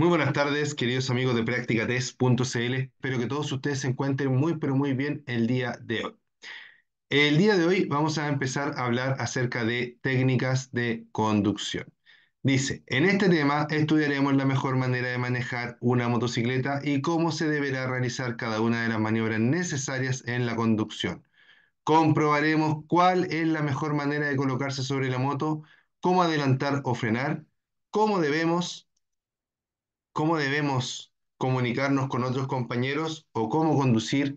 Muy buenas tardes, queridos amigos de PracticaTest.cl. Espero que todos ustedes se encuentren muy, pero muy bien el día de hoy. El día de hoy vamos a empezar a hablar acerca de técnicas de conducción. Dice, en este tema estudiaremos la mejor manera de manejar una motocicleta y cómo se deberá realizar cada una de las maniobras necesarias en la conducción. Comprobaremos cuál es la mejor manera de colocarse sobre la moto, cómo adelantar o frenar, cómo debemos cómo debemos comunicarnos con otros compañeros o cómo conducir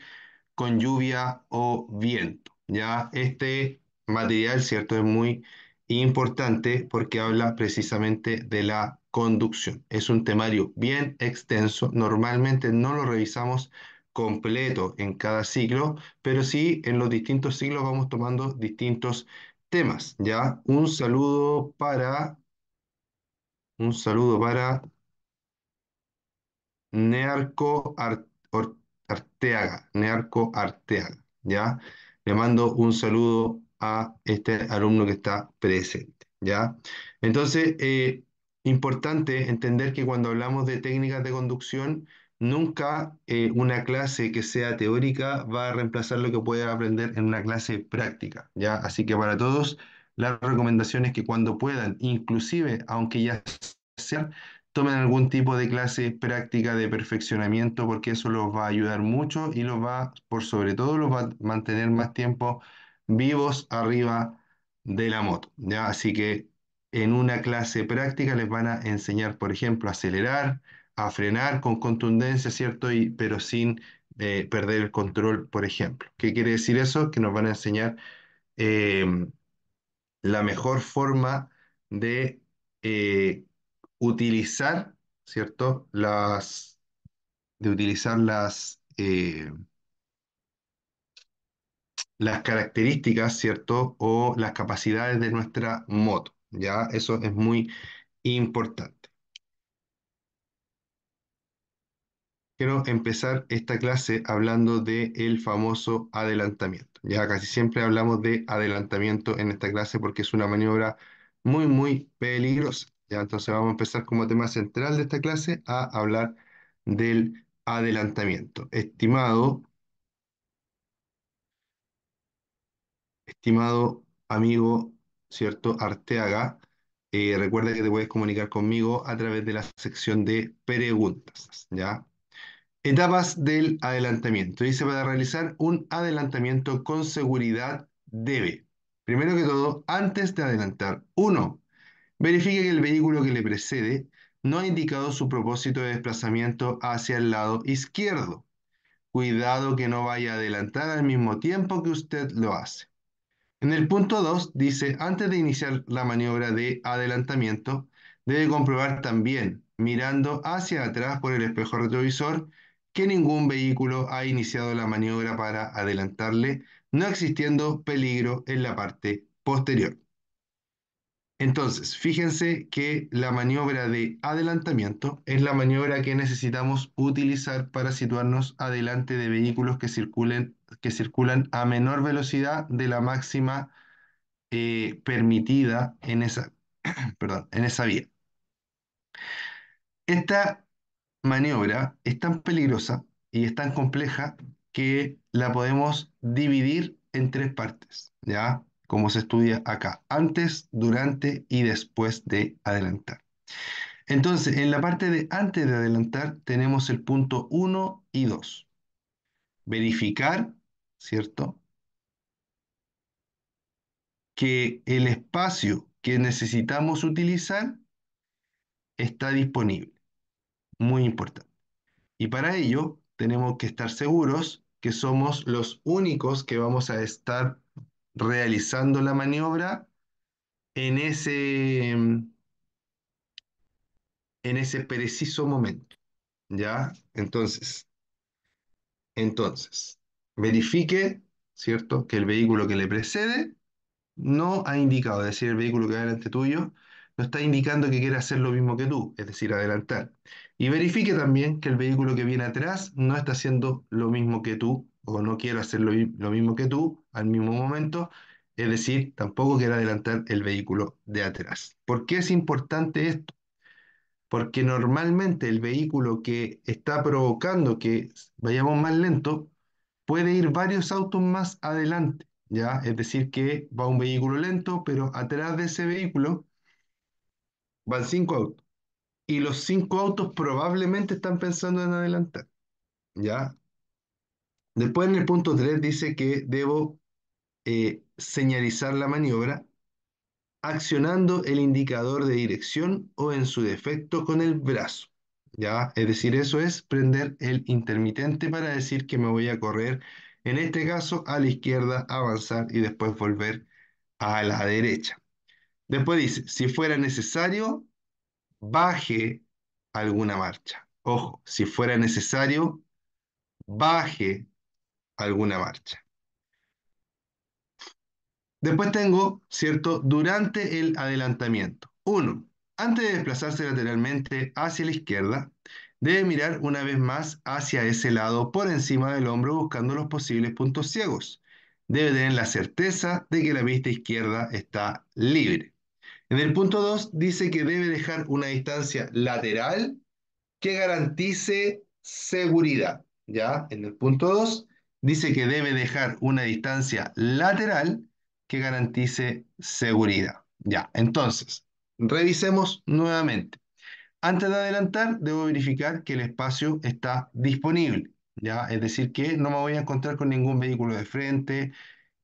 con lluvia o viento. Ya este material, ¿cierto? Es muy importante porque habla precisamente de la conducción. Es un temario bien extenso. Normalmente no lo revisamos completo en cada ciclo, pero sí en los distintos ciclos vamos tomando distintos temas. Ya un saludo para un saludo para Nearco Arteaga, ¿ya? Le mando un saludo a este alumno que está presente, ¿ya? Entonces, eh, importante entender que cuando hablamos de técnicas de conducción, nunca eh, una clase que sea teórica va a reemplazar lo que puede aprender en una clase práctica, ¿ya? Así que para todos, la recomendación es que cuando puedan, inclusive aunque ya sean tomen algún tipo de clase práctica de perfeccionamiento porque eso los va a ayudar mucho y los va, por sobre todo, los va a mantener más tiempo vivos arriba de la moto. Así que en una clase práctica les van a enseñar, por ejemplo, a acelerar, a frenar con contundencia, ¿cierto? Y, pero sin eh, perder el control, por ejemplo. ¿Qué quiere decir eso? Que nos van a enseñar eh, la mejor forma de eh, utilizar, ¿cierto? Las, de utilizar las, eh, las características, ¿cierto? O las capacidades de nuestra moto, ¿ya? Eso es muy importante. Quiero empezar esta clase hablando del el famoso adelantamiento. Ya casi siempre hablamos de adelantamiento en esta clase porque es una maniobra muy, muy peligrosa. Entonces vamos a empezar como tema central de esta clase a hablar del adelantamiento. Estimado, estimado amigo, ¿cierto? Arteaga, eh, recuerda que te puedes comunicar conmigo a través de la sección de preguntas, ¿ya? Etapas del adelantamiento. Dice, para realizar un adelantamiento con seguridad debe, primero que todo, antes de adelantar, uno, Verifique que el vehículo que le precede no ha indicado su propósito de desplazamiento hacia el lado izquierdo. Cuidado que no vaya a adelantar al mismo tiempo que usted lo hace. En el punto 2 dice, antes de iniciar la maniobra de adelantamiento, debe comprobar también, mirando hacia atrás por el espejo retrovisor, que ningún vehículo ha iniciado la maniobra para adelantarle, no existiendo peligro en la parte posterior. Entonces, fíjense que la maniobra de adelantamiento es la maniobra que necesitamos utilizar para situarnos adelante de vehículos que, circulen, que circulan a menor velocidad de la máxima eh, permitida en esa, en esa vía. Esta maniobra es tan peligrosa y es tan compleja que la podemos dividir en tres partes, ¿ya? como se estudia acá, antes, durante y después de adelantar. Entonces, en la parte de antes de adelantar tenemos el punto 1 y 2. Verificar, ¿cierto? Que el espacio que necesitamos utilizar está disponible. Muy importante. Y para ello tenemos que estar seguros que somos los únicos que vamos a estar realizando la maniobra en ese, en ese preciso momento. ¿Ya? Entonces, entonces, verifique, ¿cierto?, que el vehículo que le precede no ha indicado, es decir, el vehículo que va delante tuyo, no está indicando que quiere hacer lo mismo que tú, es decir, adelantar. Y verifique también que el vehículo que viene atrás no está haciendo lo mismo que tú, o no quiero hacer lo, mismo que tú al mismo momento, es decir, tampoco quiero adelantar el vehículo de atrás. ¿Por qué es importante esto? Porque normalmente el vehículo que está provocando que vayamos más lento puede ir varios autos más adelante, ¿ya? Es decir, que va un vehículo lento, pero atrás de ese vehículo van cinco autos. Y los cinco autos probablemente están pensando en adelantar, ¿ya? Después en el punto 3 dice que debo eh, señalizar la maniobra accionando el indicador de dirección o en su defecto con el brazo. ¿ya? Es decir, eso es prender el intermitente para decir que me voy a correr, en este caso a la izquierda, avanzar y después volver a la derecha. Después dice, si fuera necesario, baje alguna marcha. Ojo, si fuera necesario, baje alguna marcha. Después tengo, ¿cierto? Durante el adelantamiento. Uno, antes de desplazarse lateralmente hacia la izquierda, debe mirar una vez más hacia ese lado por encima del hombro buscando los posibles puntos ciegos. Debe tener la certeza de que la vista izquierda está libre. En el punto dos dice que debe dejar una distancia lateral que garantice seguridad. ¿Ya? En el punto dos dice que debe dejar una distancia lateral que garantice seguridad. Ya, entonces, revisemos nuevamente. Antes de adelantar, debo verificar que el espacio está disponible. ¿ya? Es decir, que no me voy a encontrar con ningún vehículo de frente,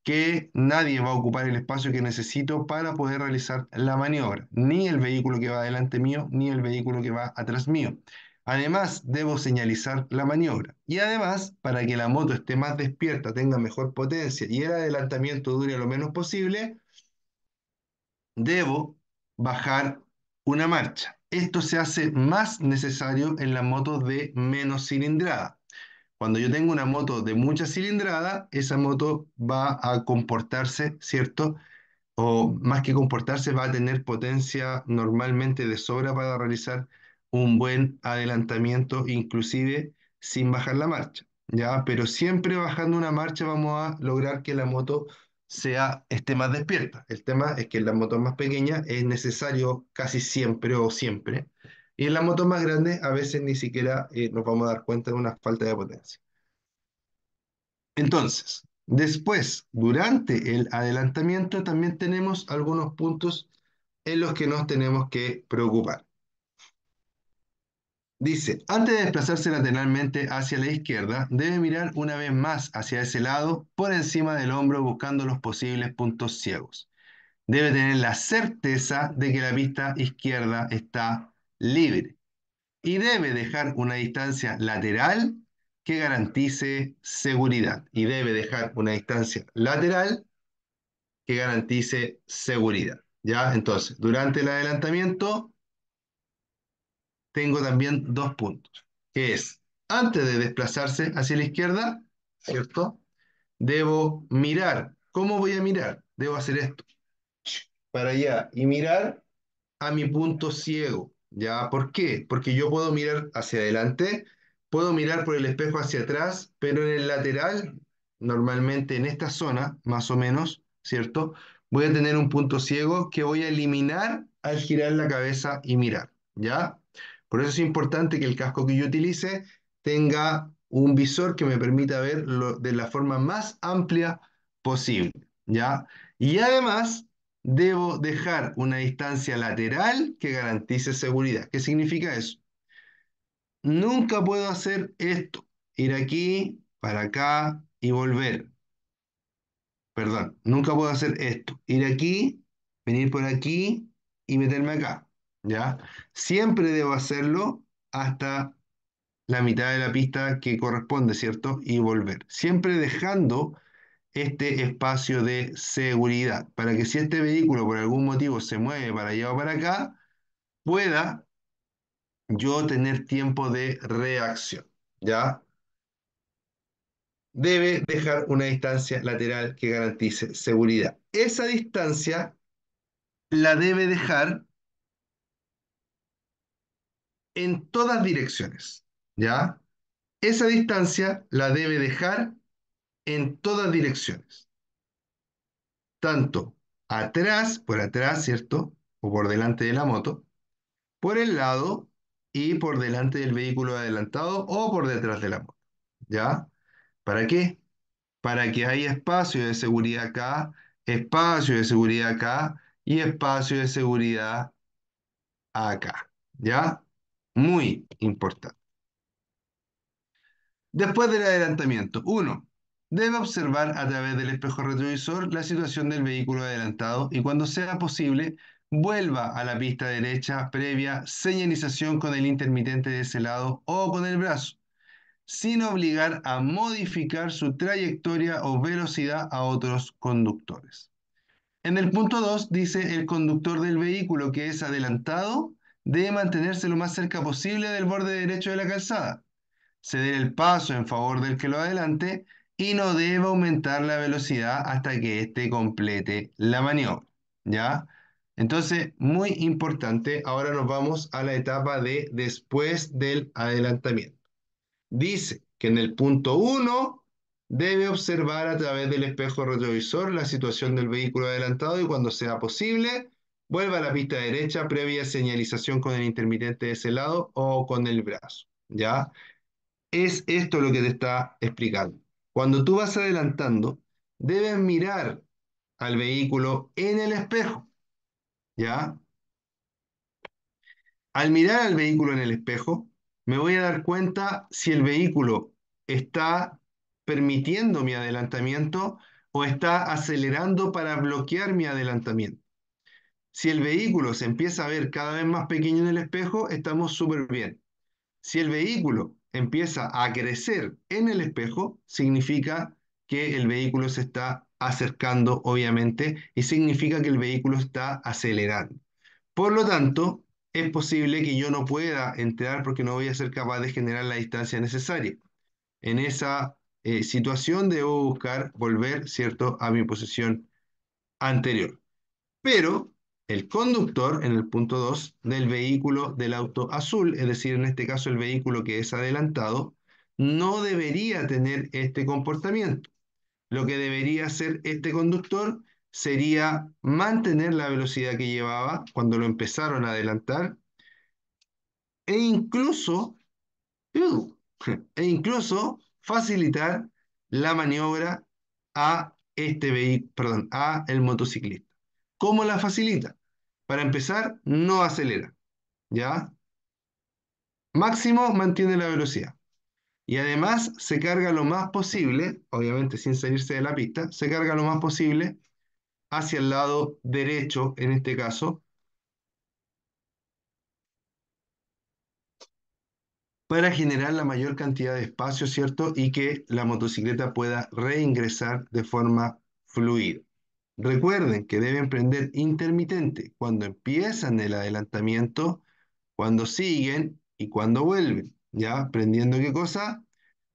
que nadie va a ocupar el espacio que necesito para poder realizar la maniobra, ni el vehículo que va adelante mío, ni el vehículo que va atrás mío. Además, debo señalizar la maniobra. Y además, para que la moto esté más despierta, tenga mejor potencia y el adelantamiento dure lo menos posible, debo bajar una marcha. Esto se hace más necesario en las motos de menos cilindrada. Cuando yo tengo una moto de mucha cilindrada, esa moto va a comportarse, ¿cierto? O más que comportarse, va a tener potencia normalmente de sobra para realizar un buen adelantamiento, inclusive sin bajar la marcha, ¿ya? Pero siempre bajando una marcha vamos a lograr que la moto sea, esté más despierta. El tema es que en las motos más pequeñas es necesario casi siempre o siempre, y en las motos más grandes a veces ni siquiera eh, nos vamos a dar cuenta de una falta de potencia. Entonces, después, durante el adelantamiento, también tenemos algunos puntos en los que nos tenemos que preocupar. Dice, antes de desplazarse lateralmente hacia la izquierda, debe mirar una vez más hacia ese lado por encima del hombro buscando los posibles puntos ciegos. Debe tener la certeza de que la pista izquierda está libre y debe dejar una distancia lateral que garantice seguridad. Y debe dejar una distancia lateral que garantice seguridad. ¿Ya? Entonces, durante el adelantamiento, tengo también dos puntos, que es, antes de desplazarse hacia la izquierda, ¿cierto? Debo mirar. ¿Cómo voy a mirar? Debo hacer esto. Para allá. Y mirar a mi punto ciego. ¿Ya? ¿Por qué? Porque yo puedo mirar hacia adelante, puedo mirar por el espejo hacia atrás, pero en el lateral, normalmente en esta zona, más o menos, ¿cierto? Voy a tener un punto ciego que voy a eliminar al girar la cabeza y mirar, ¿ya? Por eso es importante que el casco que yo utilice tenga un visor que me permita ver de la forma más amplia posible, ¿ya? Y además, debo dejar una distancia lateral que garantice seguridad. ¿Qué significa eso? Nunca puedo hacer esto, ir aquí, para acá y volver. Perdón, nunca puedo hacer esto, ir aquí, venir por aquí y meterme acá. ¿ya? Siempre debo hacerlo hasta la mitad de la pista que corresponde, ¿cierto? Y volver. Siempre dejando este espacio de seguridad para que si este vehículo por algún motivo se mueve para allá o para acá, pueda yo tener tiempo de reacción, ¿ya? Debe dejar una distancia lateral que garantice seguridad. Esa distancia la debe dejar en todas direcciones, ¿ya? Esa distancia la debe dejar en todas direcciones. Tanto atrás, por atrás, ¿cierto? O por delante de la moto, por el lado y por delante del vehículo adelantado o por detrás de la moto, ¿ya? ¿Para qué? Para que haya espacio de seguridad acá, espacio de seguridad acá y espacio de seguridad acá, ¿ya? Muy importante. Después del adelantamiento, uno Debe observar a través del espejo retrovisor la situación del vehículo adelantado y cuando sea posible, vuelva a la pista derecha previa señalización con el intermitente de ese lado o con el brazo, sin obligar a modificar su trayectoria o velocidad a otros conductores. En el punto 2 dice el conductor del vehículo que es adelantado debe mantenerse lo más cerca posible del borde derecho de la calzada, ceder el paso en favor del que lo adelante y no debe aumentar la velocidad hasta que éste complete la maniobra. ¿Ya? Entonces, muy importante, ahora nos vamos a la etapa de después del adelantamiento. Dice que en el punto 1 debe observar a través del espejo retrovisor la situación del vehículo adelantado y cuando sea posible, Vuelva a la pista derecha previa señalización con el intermitente de ese lado o con el brazo. ¿Ya? Es esto lo que te está explicando. Cuando tú vas adelantando, debes mirar al vehículo en el espejo. ¿Ya? Al mirar al vehículo en el espejo, me voy a dar cuenta si el vehículo está permitiendo mi adelantamiento o está acelerando para bloquear mi adelantamiento. Si el vehículo se empieza a ver cada vez más pequeño en el espejo, estamos súper bien. Si el vehículo empieza a crecer en el espejo, significa que el vehículo se está acercando, obviamente, y significa que el vehículo está acelerando. Por lo tanto, es posible que yo no pueda entrar porque no voy a ser capaz de generar la distancia necesaria. En esa eh, situación debo buscar volver, ¿cierto?, a mi posición anterior. Pero el conductor en el punto 2 del vehículo del auto azul, es decir, en este caso el vehículo que es adelantado, no debería tener este comportamiento. Lo que debería hacer este conductor sería mantener la velocidad que llevaba cuando lo empezaron a adelantar e incluso, e incluso facilitar la maniobra a este vehículo, perdón, a el motociclista. ¿Cómo la facilita? Para empezar, no acelera, ¿ya? Máximo mantiene la velocidad. Y además se carga lo más posible, obviamente sin salirse de la pista, se carga lo más posible hacia el lado derecho, en este caso, para generar la mayor cantidad de espacio, ¿cierto? Y que la motocicleta pueda reingresar de forma fluida. Recuerden que deben prender intermitente cuando empiezan el adelantamiento, cuando siguen y cuando vuelven. ¿Ya? ¿Prendiendo qué cosa?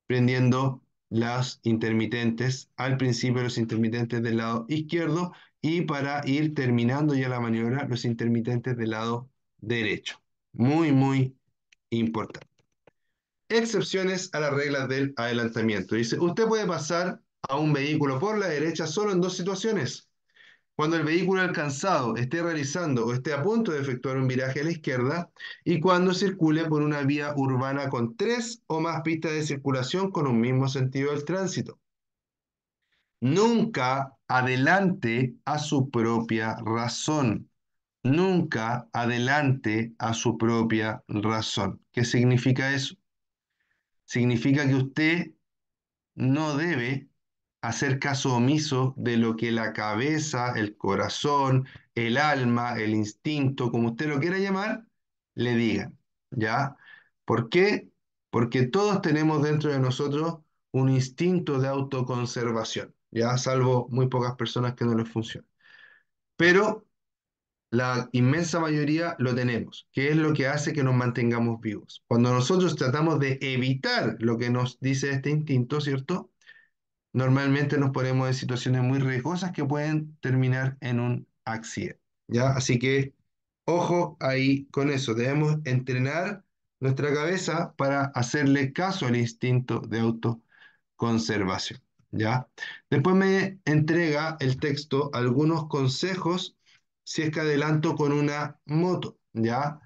Prendiendo las intermitentes, al principio los intermitentes del lado izquierdo y para ir terminando ya la maniobra, los intermitentes del lado derecho. Muy, muy importante. Excepciones a las reglas del adelantamiento. Dice, usted puede pasar a un vehículo por la derecha solo en dos situaciones cuando el vehículo alcanzado esté realizando o esté a punto de efectuar un viraje a la izquierda y cuando circule por una vía urbana con tres o más pistas de circulación con un mismo sentido del tránsito. Nunca adelante a su propia razón. Nunca adelante a su propia razón. ¿Qué significa eso? Significa que usted no debe hacer caso omiso de lo que la cabeza, el corazón, el alma, el instinto, como usted lo quiera llamar, le digan. ¿Ya? ¿Por qué? Porque todos tenemos dentro de nosotros un instinto de autoconservación, ¿ya? Salvo muy pocas personas que no les funcionan. Pero la inmensa mayoría lo tenemos, que es lo que hace que nos mantengamos vivos. Cuando nosotros tratamos de evitar lo que nos dice este instinto, ¿cierto? normalmente nos ponemos en situaciones muy riesgosas que pueden terminar en un accidente. ¿ya? Así que ojo ahí con eso. Debemos entrenar nuestra cabeza para hacerle caso al instinto de autoconservación. ¿ya? Después me entrega el texto algunos consejos si es que adelanto con una moto. ¿ya?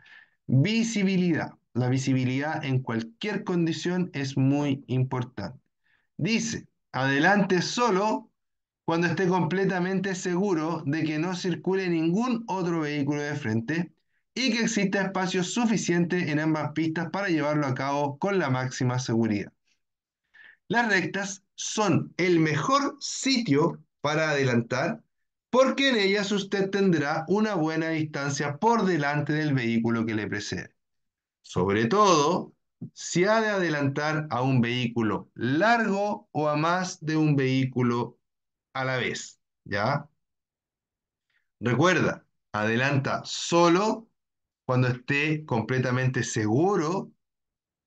Visibilidad. La visibilidad en cualquier condición es muy importante. Dice, Adelante solo cuando esté completamente seguro de que no circule ningún otro vehículo de frente y que exista espacio suficiente en ambas pistas para llevarlo a cabo con la máxima seguridad. Las rectas son el mejor sitio para adelantar porque en ellas usted tendrá una buena distancia por delante del vehículo que le precede. Sobre todo se ha de adelantar a un vehículo largo o a más de un vehículo a la vez. ¿Ya? Recuerda, adelanta solo cuando esté completamente seguro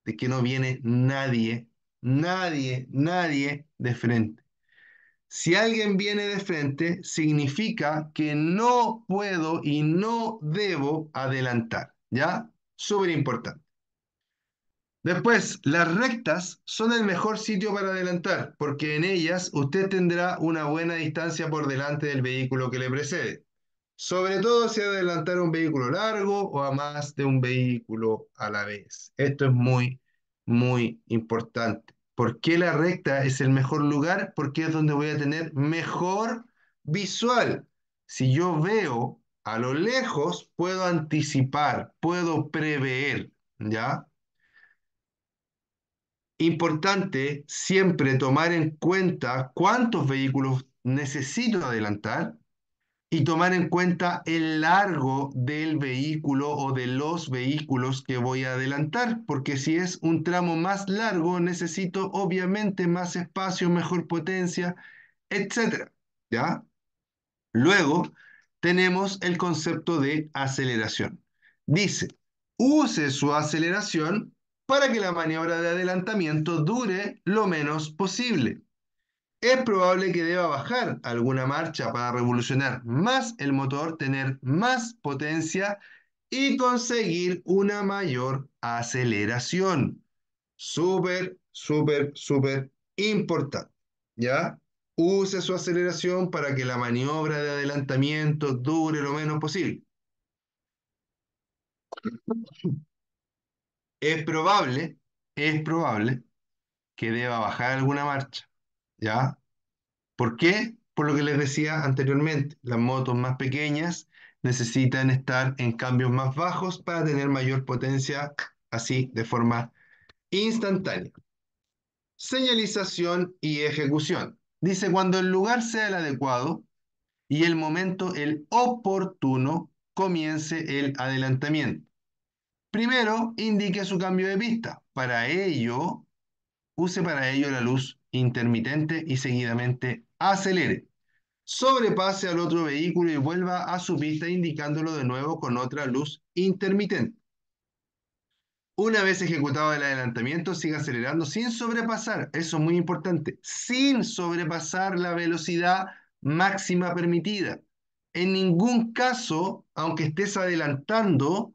de que no viene nadie, nadie, nadie de frente. Si alguien viene de frente, significa que no puedo y no debo adelantar, ¿ya? Súper importante. Después, las rectas son el mejor sitio para adelantar, porque en ellas usted tendrá una buena distancia por delante del vehículo que le precede, sobre todo si adelantar un vehículo largo o a más de un vehículo a la vez. Esto es muy, muy importante. ¿Por qué la recta es el mejor lugar? Porque es donde voy a tener mejor visual. Si yo veo a lo lejos, puedo anticipar, puedo prever, ¿ya? importante siempre tomar en cuenta cuántos vehículos necesito adelantar y tomar en cuenta el largo del vehículo o de los vehículos que voy a adelantar, porque si es un tramo más largo, necesito obviamente más espacio, mejor potencia, etc. ¿Ya? Luego tenemos el concepto de aceleración. Dice, use su aceleración para que la maniobra de adelantamiento dure lo menos posible. Es probable que deba bajar alguna marcha para revolucionar más el motor, tener más potencia y conseguir una mayor aceleración. Súper, súper, súper importante. ¿Ya? Use su aceleración para que la maniobra de adelantamiento dure lo menos posible es probable, es probable que deba bajar alguna marcha, ¿ya? ¿Por qué? Por lo que les decía anteriormente, las motos más pequeñas necesitan estar en cambios más bajos para tener mayor potencia, así de forma instantánea. Señalización y ejecución. Dice, cuando el lugar sea el adecuado y el momento el oportuno, comience el adelantamiento. Primero, indique su cambio de pista. Para ello, use para ello la luz intermitente y seguidamente acelere. Sobrepase al otro vehículo y vuelva a su pista indicándolo de nuevo con otra luz intermitente. Una vez ejecutado el adelantamiento, siga acelerando sin sobrepasar, eso es muy importante, sin sobrepasar la velocidad máxima permitida. En ningún caso, aunque estés adelantando,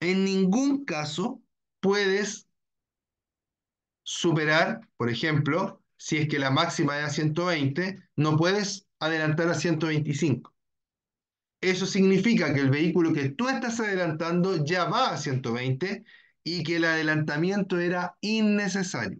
en ningún caso puedes superar, por ejemplo, si es que la máxima es a 120, no puedes adelantar a 125. Eso significa que el vehículo que tú estás adelantando ya va a 120 y que el adelantamiento era innecesario.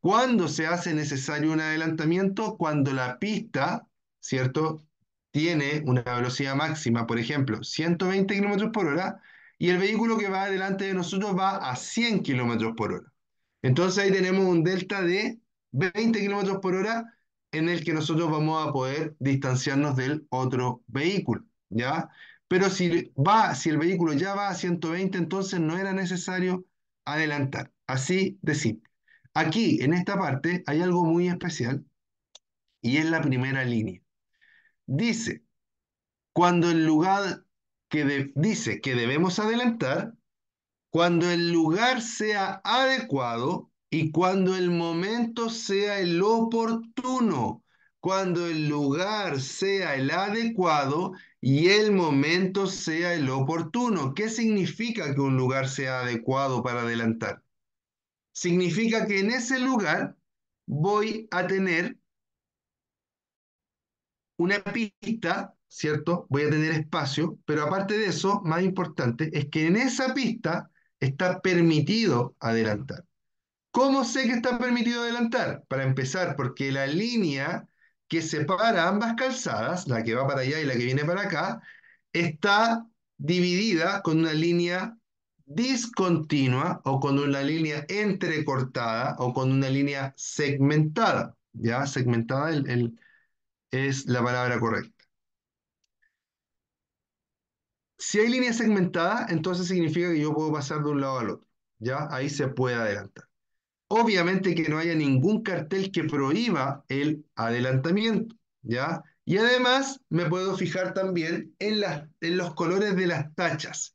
¿Cuándo se hace necesario un adelantamiento? Cuando la pista, ¿cierto? Tiene una velocidad máxima, por ejemplo, 120 km por hora y el vehículo que va delante de nosotros va a 100 kilómetros por hora. Entonces ahí tenemos un delta de 20 kilómetros por hora en el que nosotros vamos a poder distanciarnos del otro vehículo, ¿ya? Pero si, va, si el vehículo ya va a 120, entonces no era necesario adelantar. Así de simple. Aquí, en esta parte, hay algo muy especial y es la primera línea. Dice, cuando el lugar, dice que debemos adelantar cuando el lugar sea adecuado y cuando el momento sea el oportuno, cuando el lugar sea el adecuado y el momento sea el oportuno. ¿Qué significa que un lugar sea adecuado para adelantar? Significa que en ese lugar voy a tener una pista ¿cierto? Voy a tener espacio, pero aparte de eso, más importante, es que en esa pista está permitido adelantar. ¿Cómo sé que está permitido adelantar? Para empezar, porque la línea que separa ambas calzadas, la que va para allá y la que viene para acá, está dividida con una línea discontinua o con una línea entrecortada o con una línea segmentada. Ya, segmentada es la palabra correcta. Si hay línea segmentada, entonces significa que yo puedo pasar de un lado al otro. Ya ahí se puede adelantar. Obviamente que no haya ningún cartel que prohíba el adelantamiento. ¿ya? Y además me puedo fijar también en, las, en los colores de las tachas.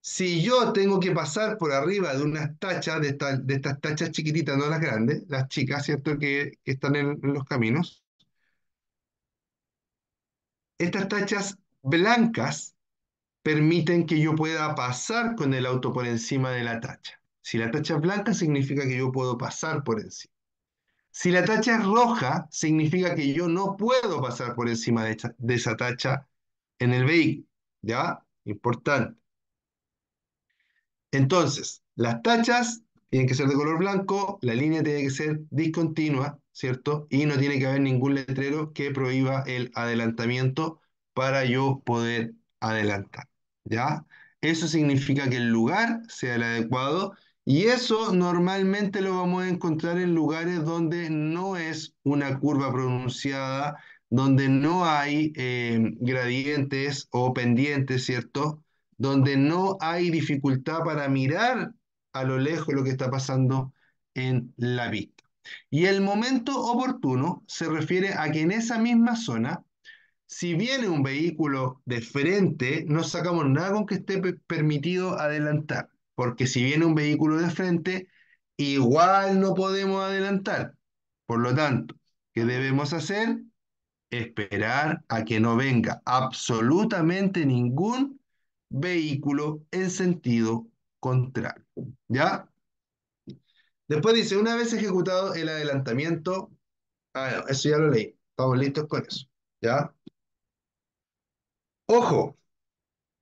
Si yo tengo que pasar por arriba de unas tachas, de, estas tachas chiquititas, no las grandes, las chicas, ¿cierto? Que, están en los caminos. Estas tachas blancas permiten que yo pueda pasar con el auto por encima de la tacha. Si la tacha es blanca, significa que yo puedo pasar por encima. Si la tacha es roja, significa que yo no puedo pasar por encima de, esa tacha en el vehículo. ¿Ya? Importante. Entonces, las tachas tienen que ser de color blanco, la línea tiene que ser discontinua, ¿cierto? Y no tiene que haber ningún letrero que prohíba el adelantamiento para yo poder adelantar. ¿ya? Eso significa que el lugar sea el adecuado y eso normalmente lo vamos a encontrar en lugares donde no es una curva pronunciada, donde no hay eh, gradientes o pendientes, ¿cierto? Donde no hay dificultad para mirar a lo lejos lo que está pasando en la vista. Y el momento oportuno se refiere a que en esa misma zona si viene un vehículo de frente, no sacamos nada con que esté permitido adelantar, porque si viene un vehículo de frente, igual no podemos adelantar. Por lo tanto, ¿qué debemos hacer? Esperar a que no venga absolutamente ningún vehículo en sentido contrario. ¿Ya? Después dice, una vez ejecutado el adelantamiento, ah, eso ya lo leí, estamos listos con eso, ¿ya? Ojo,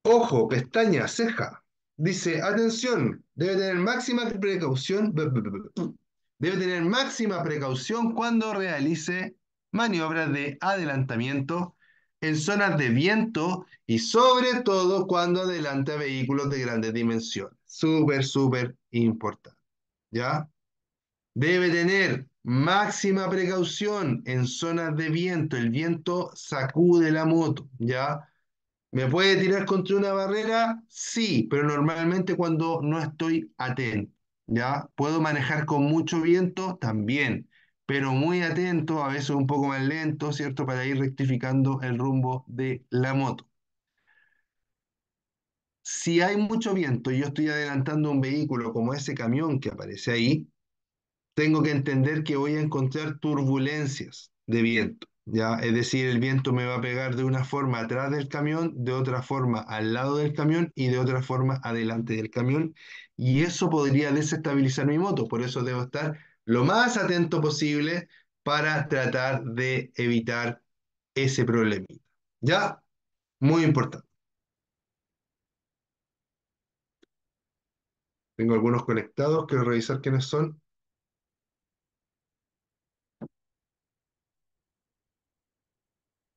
ojo, pestaña, ceja. Dice, atención, debe tener máxima precaución, debe tener máxima precaución cuando realice maniobras de adelantamiento en zonas de viento y sobre todo cuando adelanta vehículos de grandes dimensiones. Súper, súper importante. ¿Ya? Debe tener máxima precaución en zonas de viento. El viento sacude la moto, ¿ya? ¿Me puede tirar contra una barrera? Sí, pero normalmente cuando no estoy atento, ¿ya? Puedo manejar con mucho viento también, pero muy atento, a veces un poco más lento, ¿cierto? Para ir rectificando el rumbo de la moto. Si hay mucho viento y yo estoy adelantando un vehículo como ese camión que aparece ahí, tengo que entender que voy a encontrar turbulencias de viento. Es decir, el viento me va a pegar de una forma atrás del camión, de otra forma al lado del camión y de otra forma adelante del camión. Y eso podría desestabilizar mi moto, por eso debo estar lo más atento posible para tratar de evitar ese problemita. ¿Ya? Muy importante. Tengo algunos conectados, quiero revisar quiénes son.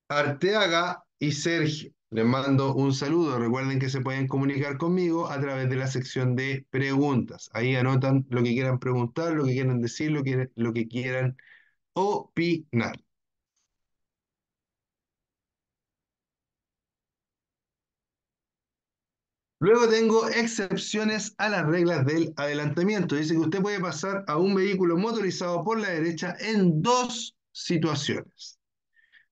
Arteaga y Sergio. Les mando un saludo. Recuerden que se pueden comunicar conmigo a través de la sección de preguntas. Ahí anotan lo que quieran preguntar, lo que quieran decir, lo que, lo que quieran opinar. Luego tengo excepciones a las reglas del adelantamiento. Dice que usted puede pasar a un vehículo motorizado por la derecha en dos situaciones.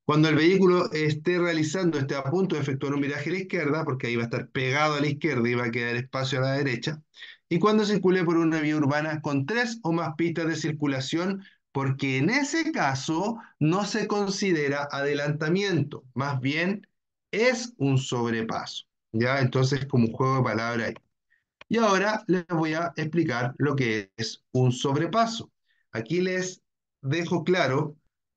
Cuando el vehículo esté realizando, este a punto de efectuar un viraje a la izquierda, porque ahí va a estar pegado a la izquierda y va a quedar espacio a la derecha. Y cuando circule por una vía urbana con tres o más pistas de circulación, porque en ese caso no se considera adelantamiento, más bien es un sobrepaso. ¿Ya? Entonces, como un juego de palabras ahí. Y ahora les voy a explicar lo que es un sobrepaso. Aquí les dejo claro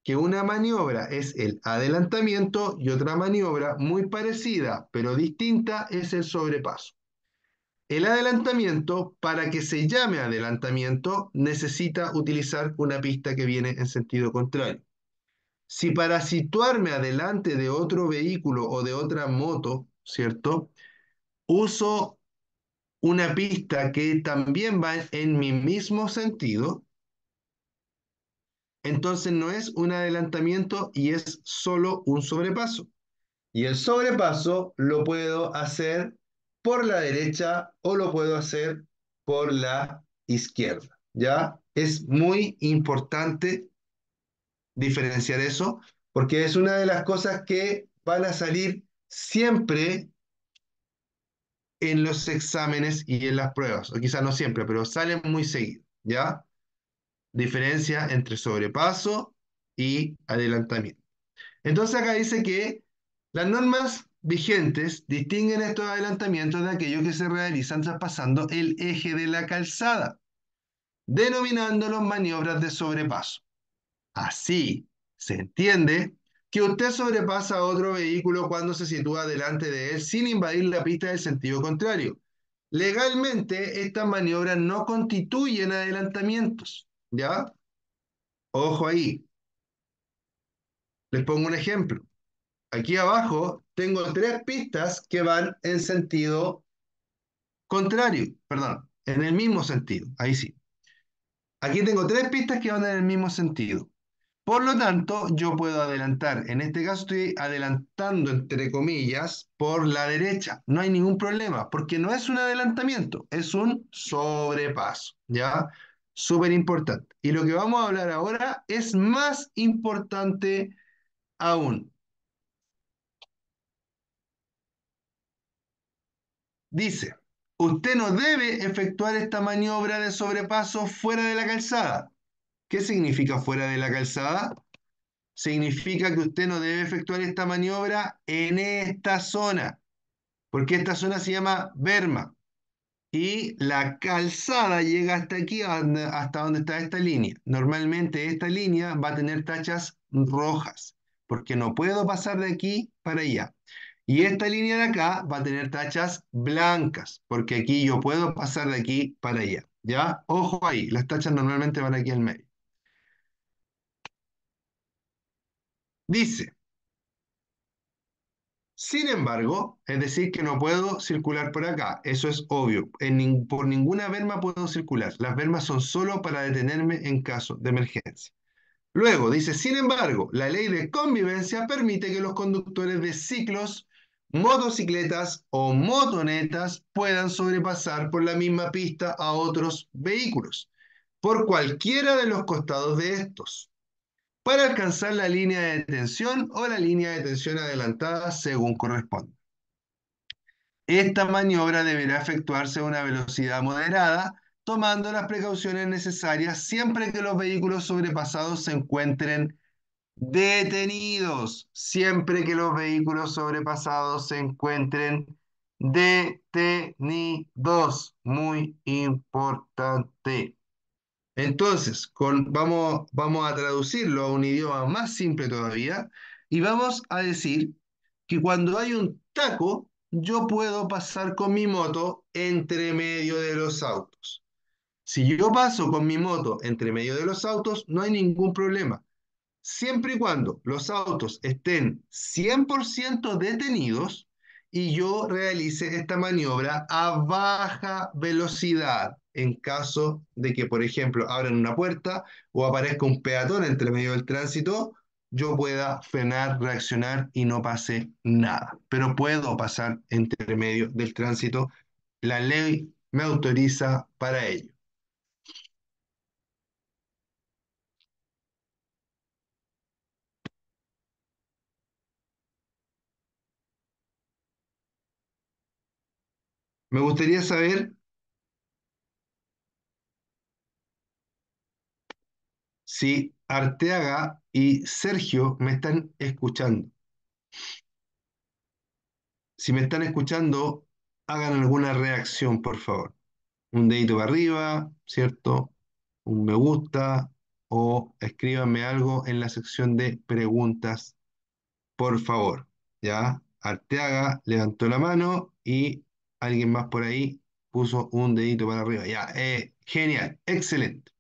que una maniobra es el adelantamiento y otra maniobra muy parecida pero distinta es el sobrepaso. El adelantamiento, para que se llame adelantamiento, necesita utilizar una pista que viene en sentido contrario. Si para situarme adelante de otro vehículo o de otra moto, ¿cierto? Uso una pista que también va en mi mismo sentido, entonces no es un adelantamiento y es solo un sobrepaso. Y el sobrepaso lo puedo hacer por la derecha o lo puedo hacer por la izquierda. ¿Ya? Es muy importante diferenciar eso porque es una de las cosas que van a salir siempre en los exámenes y en las pruebas, o quizás no siempre, pero salen muy seguido, ¿ya? Diferencia entre sobrepaso y adelantamiento. Entonces acá dice que las normas vigentes distinguen estos adelantamientos de aquellos que se realizan traspasando el eje de la calzada, denominándolos maniobras de sobrepaso. Así se entiende que usted sobrepasa a otro vehículo cuando se sitúa delante de él sin invadir la pista del sentido contrario. Legalmente, estas maniobras no constituyen adelantamientos. ¿Ya? Ojo ahí. Les pongo un ejemplo. Aquí abajo tengo tres pistas que van en sentido contrario, perdón, en el mismo sentido. Ahí sí. Aquí tengo tres pistas que van en el mismo sentido. Por lo tanto, yo puedo adelantar. En este caso estoy adelantando, entre comillas, por la derecha. No hay ningún problema, porque no es un adelantamiento, es un sobrepaso. ¿Ya? súper importante. Y lo que vamos a hablar ahora es más importante aún. Dice, usted no debe efectuar esta maniobra de sobrepaso fuera de la calzada. ¿Qué significa fuera de la calzada? Significa que usted no debe efectuar esta maniobra en esta zona, porque esta zona se llama Berma y la calzada llega hasta aquí, hasta donde está esta línea. Normalmente esta línea va a tener tachas rojas, porque no puedo pasar de aquí para allá. Y esta línea de acá va a tener tachas blancas, porque aquí yo puedo pasar de aquí para allá. ¿Ya? Ojo ahí, las tachas normalmente van aquí al medio. Dice, sin embargo, es decir, que no puedo circular por acá, eso es obvio. por ninguna verma puedo circular. Las vermas son solo para detenerme en caso de emergencia. Luego dice, sin embargo, la ley de convivencia permite que los conductores de ciclos, motocicletas o motonetas puedan sobrepasar por la misma pista a otros vehículos, por cualquiera de los costados de estos para alcanzar la línea de detención o la línea de tensión adelantada según corresponda. Esta maniobra deberá efectuarse a una velocidad moderada, tomando las precauciones necesarias siempre que los vehículos sobrepasados se encuentren detenidos, siempre que los vehículos sobrepasados se encuentren detenidos. Muy importante. Entonces, vamos, vamos a traducirlo a un idioma más simple todavía y vamos a decir que cuando hay un taco, yo puedo pasar con mi moto entre medio de los autos. Si yo paso con mi moto entre medio de los autos, no hay ningún problema. Siempre y cuando los autos estén 100% detenidos y yo realice esta maniobra a baja velocidad en caso de que, por ejemplo, abran una puerta o aparezca un peatón entre medio del tránsito, yo pueda frenar, reaccionar y no pase nada. Pero puedo pasar entre medio del tránsito. La ley me autoriza para ello. Me gustaría saber si Arteaga y Sergio me están escuchando. Si me están escuchando, hagan alguna reacción, por favor. Un dedito para arriba, ¿cierto? Un me gusta o escríbanme algo en la sección de preguntas, por favor. ¿Ya? Arteaga levantó la mano y alguien más por ahí puso un dedito para arriba. Ya, eh, genial, excelente.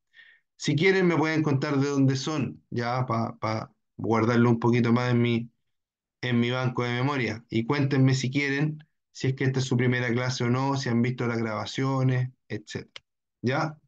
Si quieren, me pueden contar de dónde son, ya, para guardarlo un poquito más en mi, en mi banco de memoria. Y cuéntenme si quieren, si es que esta es su primera clase o no, si han visto las grabaciones, etc. ¿Ya?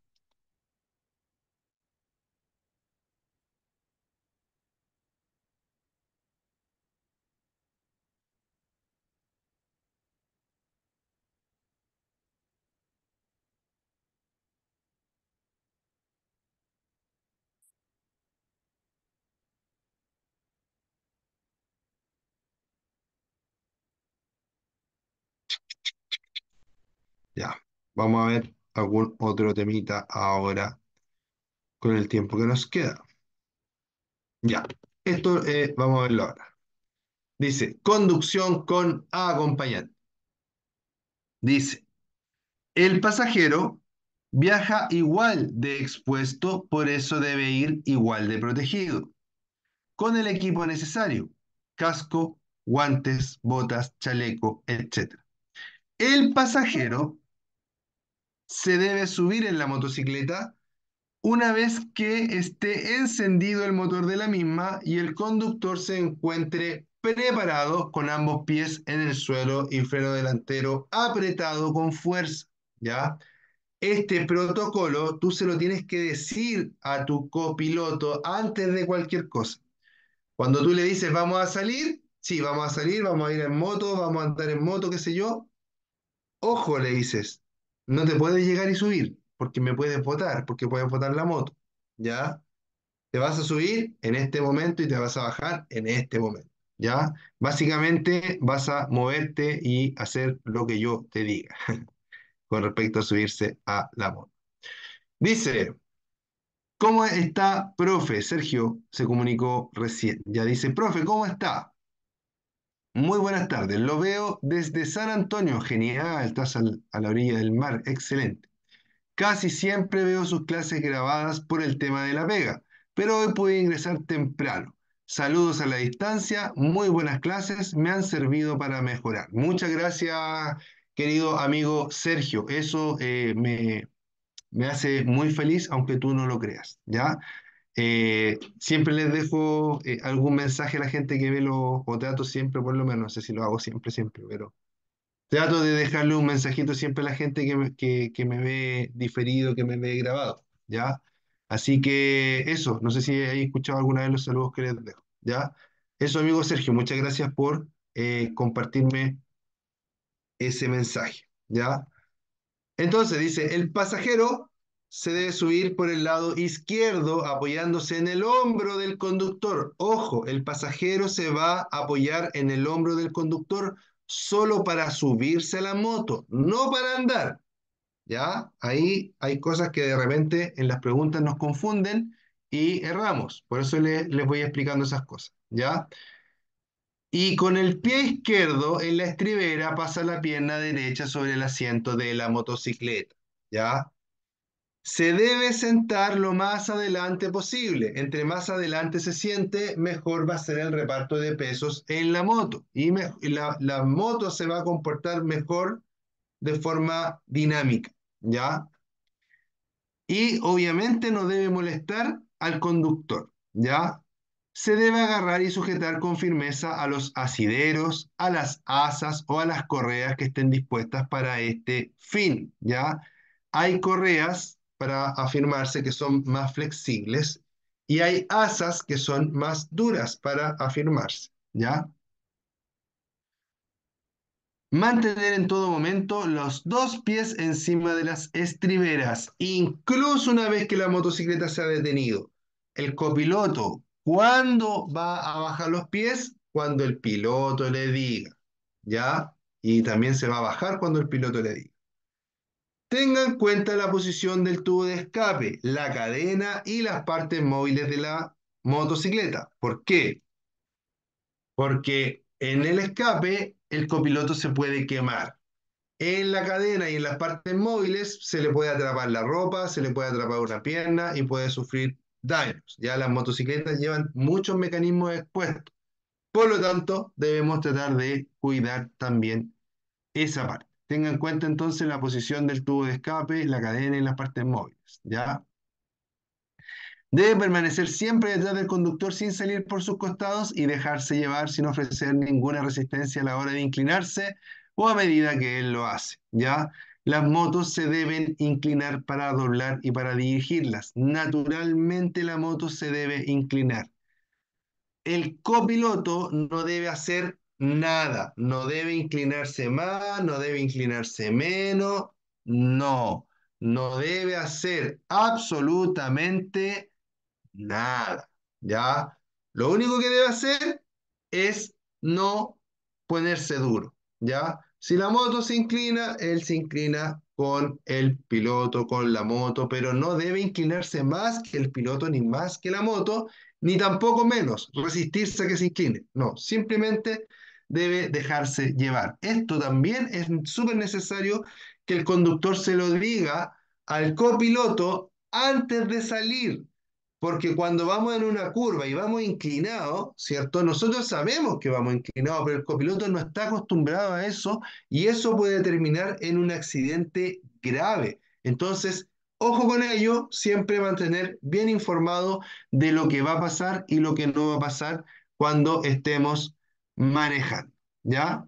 Vamos a ver algún otro temita ahora con el tiempo que nos queda. Ya, esto eh, vamos a verlo ahora. Dice, conducción con acompañante. Dice, el pasajero viaja igual de expuesto, por eso debe ir igual de protegido, con el equipo necesario, casco, guantes, botas, chaleco, etc. El pasajero se debe subir en la motocicleta una vez que esté encendido el motor de la misma y el conductor se encuentre preparado con ambos pies en el suelo y freno delantero apretado con fuerza, ¿ya? Este protocolo tú se lo tienes que decir a tu copiloto antes de cualquier cosa. Cuando tú le dices, vamos a salir, sí, vamos a salir, vamos a ir en moto, vamos a andar en moto, qué sé yo. Ojo, le dices, no te puedes llegar y subir, porque me puedes botar, porque puedes botar la moto, ¿ya? Te vas a subir en este momento y te vas a bajar en este momento, ¿ya? Básicamente vas a moverte y hacer lo que yo te diga con respecto a subirse a la moto. Dice, ¿cómo está, profe? Sergio se comunicó recién. Ya dice, profe, ¿cómo está? Muy buenas tardes, lo veo desde San Antonio, genial, estás a la orilla del mar, excelente. Casi siempre veo sus clases grabadas por el tema de la pega, pero hoy pude ingresar temprano. Saludos a la distancia, muy buenas clases, me han servido para mejorar. Muchas gracias, querido amigo Sergio, eso eh, me, me hace muy feliz, aunque tú no lo creas, ¿ya? Eh, siempre les dejo eh, algún mensaje a la gente que ve los, o trato siempre, por lo menos, no sé si lo hago siempre, siempre, pero trato de dejarle un mensajito siempre a la gente que me, que, que me ve diferido, que me ve grabado, ¿ya? Así que eso, no sé si hay escuchado alguna de los saludos que les dejo, ¿ya? Eso, amigo Sergio, muchas gracias por eh, compartirme ese mensaje, ¿ya? Entonces dice, el pasajero se debe subir por el lado izquierdo apoyándose en el hombro del conductor. Ojo, el pasajero se va a apoyar en el hombro del conductor solo para subirse a la moto, no para andar. ¿Ya? Ahí hay cosas que de repente en las preguntas nos confunden y erramos. Por eso les voy explicando esas cosas. ¿Ya? Y con el pie izquierdo en la estribera pasa la pierna derecha sobre el asiento de la motocicleta. ¿Ya? se debe sentar lo más adelante posible. Entre más adelante se siente, mejor va a ser el reparto de pesos en la moto. Y la, la, moto se va a comportar mejor de forma dinámica, ¿ya? Y obviamente no debe molestar al conductor, ¿ya? Se debe agarrar y sujetar con firmeza a los asideros, a las asas o a las correas que estén dispuestas para este fin, ¿ya? Hay correas para afirmarse que son más flexibles y hay asas que son más duras para afirmarse, ¿ya? Mantener en todo momento los dos pies encima de las estriberas, incluso una vez que la motocicleta se ha detenido. El copiloto, ¿cuándo va a bajar los pies? Cuando el piloto le diga, ¿ya? Y también se va a bajar cuando el piloto le diga. Tenga en cuenta la posición del tubo de escape, la cadena y las partes móviles de la motocicleta. ¿Por qué? Porque en el escape el copiloto se puede quemar. En la cadena y en las partes móviles se le puede atrapar la ropa, se le puede atrapar una pierna y puede sufrir daños. Ya las motocicletas llevan muchos mecanismos expuestos. Por lo tanto, debemos tratar de cuidar también esa parte. Tenga en cuenta entonces la posición del tubo de escape, la cadena y las partes móviles. ¿ya? Debe permanecer siempre detrás del conductor sin salir por sus costados y dejarse llevar sin ofrecer ninguna resistencia a la hora de inclinarse o a medida que él lo hace. ¿ya? Las motos se deben inclinar para doblar y para dirigirlas. Naturalmente la moto se debe inclinar. El copiloto no debe hacer nada, no debe inclinarse más, no debe inclinarse menos, no, no debe hacer absolutamente nada, ¿ya? Lo único que debe hacer es no ponerse duro, ¿ya? Si la moto se inclina, él se inclina con el piloto, con la moto, pero no debe inclinarse más que el piloto ni más que la moto, ni tampoco menos, resistirse a que se incline. No, simplemente debe dejarse llevar. Esto también es súper necesario que el conductor se lo diga al copiloto antes de salir, porque cuando vamos en una curva y vamos inclinados, ¿cierto? Nosotros sabemos que vamos inclinado, pero el copiloto no está acostumbrado a eso y eso puede terminar en un accidente grave. Entonces, ojo con ello, siempre mantener bien informado de lo que va a pasar y lo que no va a pasar cuando estemos manejan, ¿Ya?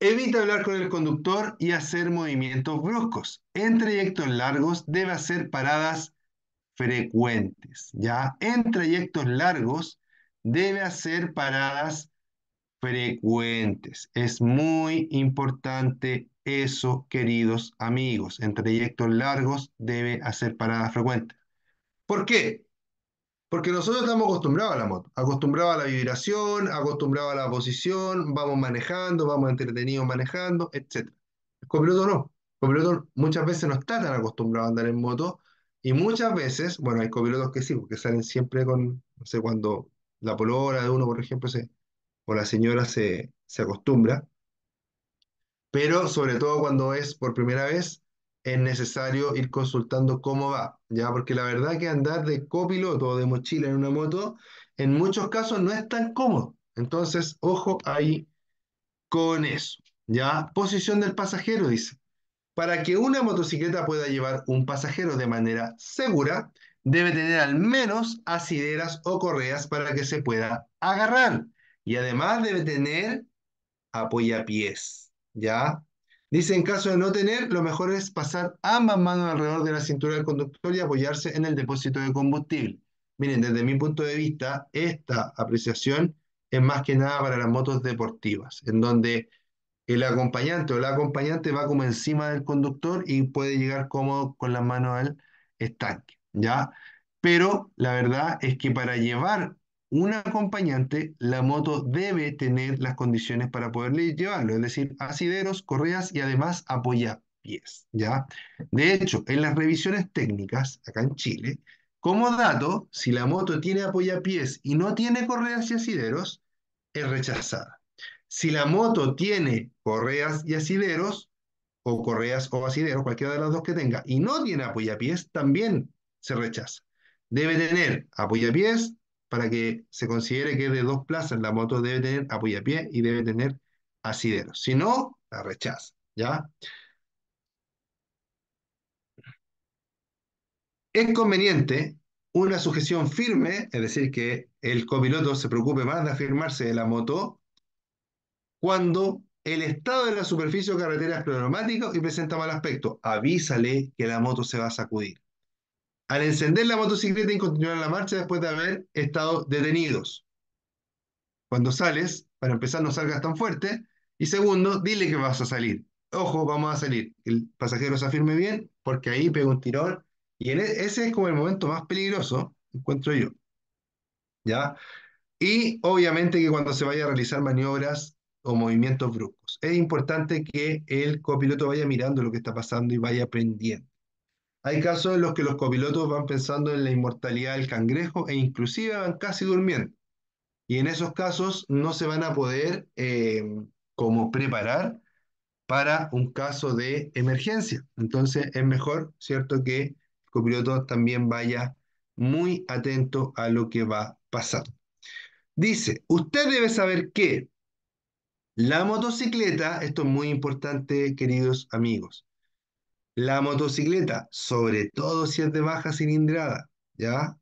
Evita hablar con el conductor y hacer movimientos bruscos. En trayectos largos debe hacer paradas frecuentes. ¿ya? En trayectos largos debe hacer paradas frecuentes. Es muy importante eso, queridos amigos, en trayectos largos debe hacer paradas frecuentes. ¿Por qué? Porque nosotros estamos acostumbrados a la moto, acostumbrados a la vibración, acostumbrados a la posición, vamos manejando, vamos entretenidos manejando, etc. El copiloto no. El copiloto muchas veces no está tan acostumbrado a andar en moto y muchas veces, bueno, hay copilotos que sí, porque salen siempre con, no sé, cuando la polora de uno, por ejemplo, se, o la señora se, se acostumbra, pero sobre todo cuando es por primera vez, es necesario ir consultando cómo va, ¿ya? Porque la verdad que andar de copiloto o de mochila en una moto, en muchos casos no es tan cómodo. Entonces, ojo ahí con eso, ¿ya? Posición del pasajero, dice. Para que una motocicleta pueda llevar un pasajero de manera segura, debe tener al menos asideras o correas para que se pueda agarrar. Y además debe tener apoyapiés. ¿ya? Dice, en caso de no tener, lo mejor es pasar ambas manos alrededor de la cintura del conductor y apoyarse en el depósito de combustible. Miren, desde mi punto de vista, esta apreciación es más que nada para las motos deportivas, en donde el acompañante o la acompañante va como encima del conductor y puede llegar cómodo con las manos al estanque, ¿ya? Pero la verdad es que para llevar un acompañante, la moto debe tener las condiciones para poderle llevarlo, es decir, asideros, correas y además pies ¿ya? De hecho, en las revisiones técnicas, acá en Chile, como dato, si la moto tiene apoyapiés y no tiene correas y asideros, es rechazada. Si la moto tiene correas y asideros, o correas o asideros, cualquiera de las dos que tenga, y no tiene apoyapiés, también se rechaza. Debe tener apoyapiés, para que se considere que es de dos plazas, la moto debe tener apoyapié y debe tener asidero. Si no, la rechaza, ¿ya? Es conveniente una sujeción firme, es decir, que el copiloto se preocupe más de afirmarse de la moto cuando el estado de la superficie o carretera es problemático y presenta mal aspecto. Avísale que la moto se va a sacudir al encender la motocicleta y continuar la marcha después de haber estado detenidos. Cuando sales, para empezar, no salgas tan fuerte. Y segundo, dile que vas a salir. Ojo, vamos a salir. El pasajero se afirme bien porque ahí pega un tirón. Y e-, ese es como el momento más peligroso, encuentro yo. ¿Ya? Y obviamente que cuando se vaya a realizar maniobras o movimientos bruscos, es importante que el copiloto vaya mirando lo que está pasando y vaya aprendiendo. Hay casos en los que los copilotos van pensando en la inmortalidad del cangrejo e inclusive van casi durmiendo. Y en esos casos no se van a poder eh, como preparar para un caso de emergencia. Entonces es mejor, ¿cierto?, que el copiloto también vaya muy atento a lo que va pasando. Dice, usted debe saber que la motocicleta, esto es muy importante, queridos amigos, la motocicleta, sobre todo si es de baja cilindrada, ¿ya?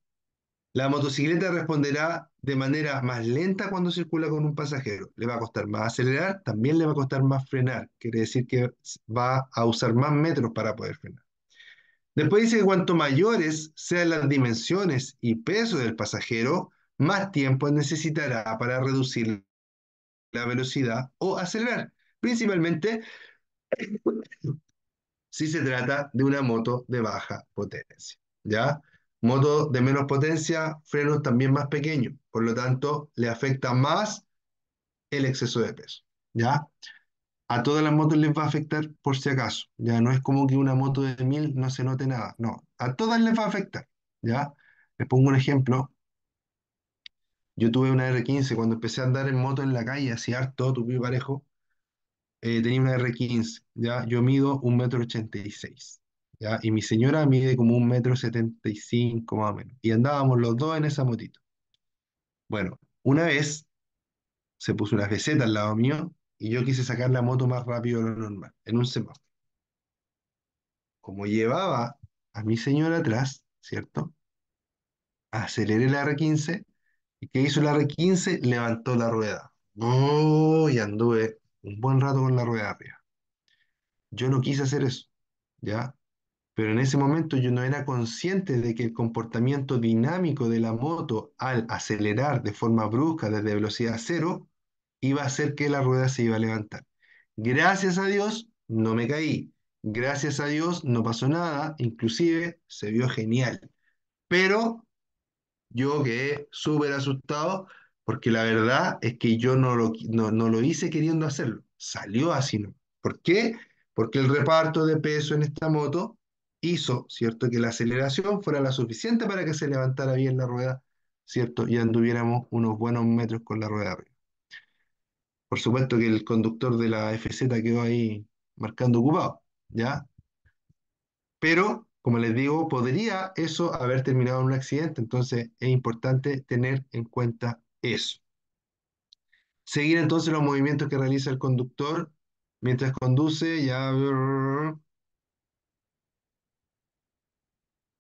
La motocicleta responderá de manera más lenta cuando circula con un pasajero. Le va a costar más acelerar, también le va a costar más frenar. Quiere decir que va a usar más metros para poder frenar. Después dice que cuanto mayores sean las dimensiones y peso del pasajero, más tiempo necesitará para reducir la velocidad o acelerar. Principalmente si se trata de una moto de baja potencia. ¿Ya? Moto de menos potencia, frenos también más pequeños, por lo tanto, le afecta más el exceso de peso. ¿Ya? A todas las motos les va a afectar por si acaso. Ya no es como que una moto de 1000 no se note nada. No, a todas les va a afectar. ¿Ya? Les pongo un ejemplo. Yo tuve una R15 cuando empecé a andar en moto en la calle, así harto, tuve parejo tenía una R15, ¿ya? Yo mido un metro ochenta y seis, ¿ya? Y mi señora mide como un metro setenta y cinco más o menos. Y andábamos los dos en esa motito. Bueno, una vez se puso una receta al lado mío y yo quise sacar la moto más rápido de lo normal, en un semáforo. Como llevaba a mi señora atrás, ¿cierto? Aceleré la R15 y ¿qué hizo la R15? Levantó la rueda. ¡Oh! Y anduve un buen rato con la rueda arriba. Yo no quise hacer eso, ¿ya? Pero en ese momento yo no era consciente de que el comportamiento dinámico de la moto al acelerar de forma brusca desde velocidad cero iba a hacer que la rueda se iba a levantar. Gracias a Dios no me caí. Gracias a Dios no pasó nada, inclusive se vio genial. Pero yo quedé súper asustado porque la verdad es que yo no lo, lo hice queriendo hacerlo, salió así. ¿no? ¿Por qué? Porque el reparto de peso en esta moto hizo, ¿cierto?, que la aceleración fuera la suficiente para que se levantara bien la rueda, ¿cierto?, y anduviéramos unos buenos metros con la rueda arriba. Por supuesto que el conductor de la FZ quedó ahí marcando ocupado, ¿ya? Pero, como les digo, podría eso haber terminado en un accidente, entonces es importante tener en cuenta eso. Seguir entonces los movimientos que realiza el conductor mientras conduce, ya...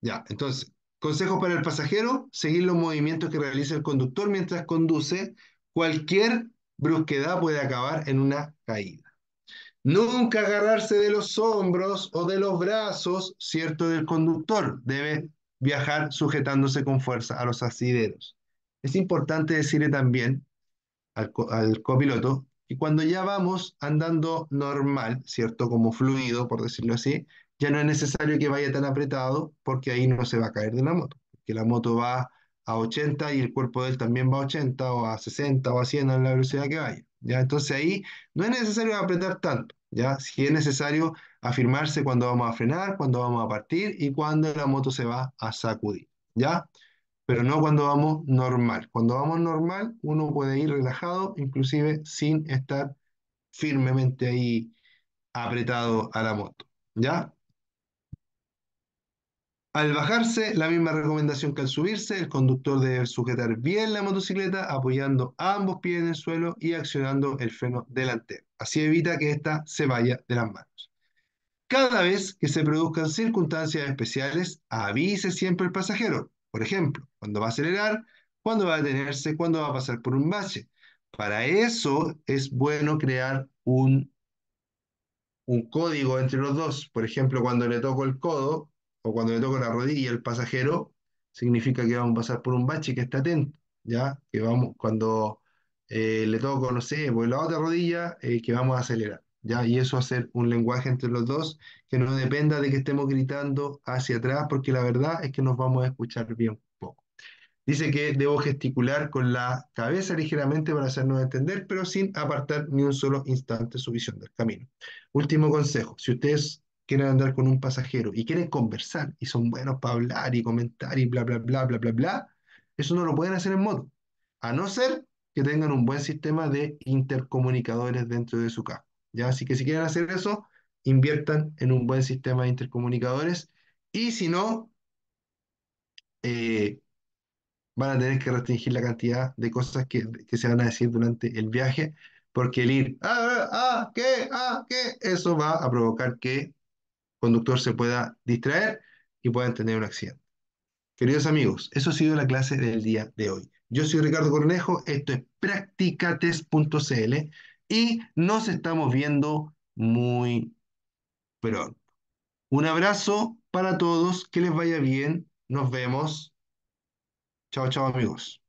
Ya, entonces, consejo para el pasajero, seguir los movimientos que realiza el conductor mientras conduce, cualquier brusquedad puede acabar en una caída. Nunca agarrarse de los hombros o de los brazos, ¿cierto? Del conductor. Debe viajar sujetándose con fuerza a los asideros. Es importante decirle también al, copiloto que cuando ya vamos andando normal, ¿cierto? Como fluido, por decirlo así, ya no es necesario que vaya tan apretado porque ahí no se va a caer de la moto, que la moto va a 80 y el cuerpo de él también va a 80 o a 60 o a 100 en la velocidad que vaya. ¿ya? Entonces ahí no es necesario apretar tanto, ¿ya? si es necesario afirmarse cuando vamos a frenar, cuando vamos a partir y cuando la moto se va a sacudir. ¿ya? pero no cuando vamos normal. Cuando vamos normal, uno puede ir relajado, inclusive sin estar firmemente ahí apretado a la moto. ¿Ya? Al bajarse, la misma recomendación que al subirse, el conductor debe sujetar bien la motocicleta apoyando ambos pies en el suelo y accionando el freno delantero. Así evita que ésta se vaya de las manos. Cada vez que se produzcan circunstancias especiales, avise siempre al pasajero. Por ejemplo, cuando va a acelerar, cuando va a detenerse, cuando va a pasar por un bache. Para eso es bueno crear un, código entre los dos. Por ejemplo, cuando le toco el codo o cuando le toco la rodilla al pasajero, significa que vamos a pasar por un bache que está atento, ¿ya? Que vamos, cuando eh, le toco, no sé, por pues, la otra rodilla, eh, que vamos a acelerar. Y eso hacer un lenguaje entre los dos que no dependa de que estemos gritando hacia atrás, porque la verdad es que nos vamos a escuchar bien poco. Dice que debo gesticular con la cabeza ligeramente para hacernos entender, pero sin apartar ni un solo instante su visión del camino. Último consejo, si ustedes quieren andar con un pasajero y quieren conversar y son buenos para hablar y comentar y bla, bla, bla, bla, bla, bla, eso no lo pueden hacer en modo a no ser que tengan un buen sistema de intercomunicadores dentro de su casa Así que si quieren hacer eso, inviertan en un buen sistema de intercomunicadores y si no, eh, van a tener que restringir la cantidad de cosas que, se van a decir durante el viaje, porque el ir, ah, ah, qué, ah, qué, eso va a provocar que el conductor se pueda distraer y puedan tener un accidente. Queridos amigos, eso ha sido la clase del día de hoy. Yo soy Ricardo Cornejo, esto es practicates.cl y nos estamos viendo muy pronto. Un abrazo para todos, que les vaya bien, nos vemos. Chao, chao amigos.